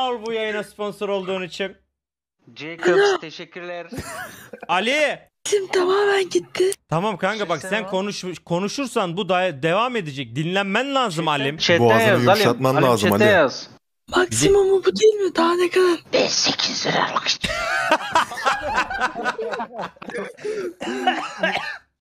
ol bu yayına sponsor olduğun için. Jacobs teşekkürler. Ali. Sesim tamamen gitti. Tamam kanka bak sen konuş konuşursan bu da devam edecek. Dinlenmen lazım Ali. Chat'te Boğazını yaz yumuşatman Alim lazım chat'te Ali. yaz. Maksimumu bu değil mi? Daha ne kadar? 58 liralık.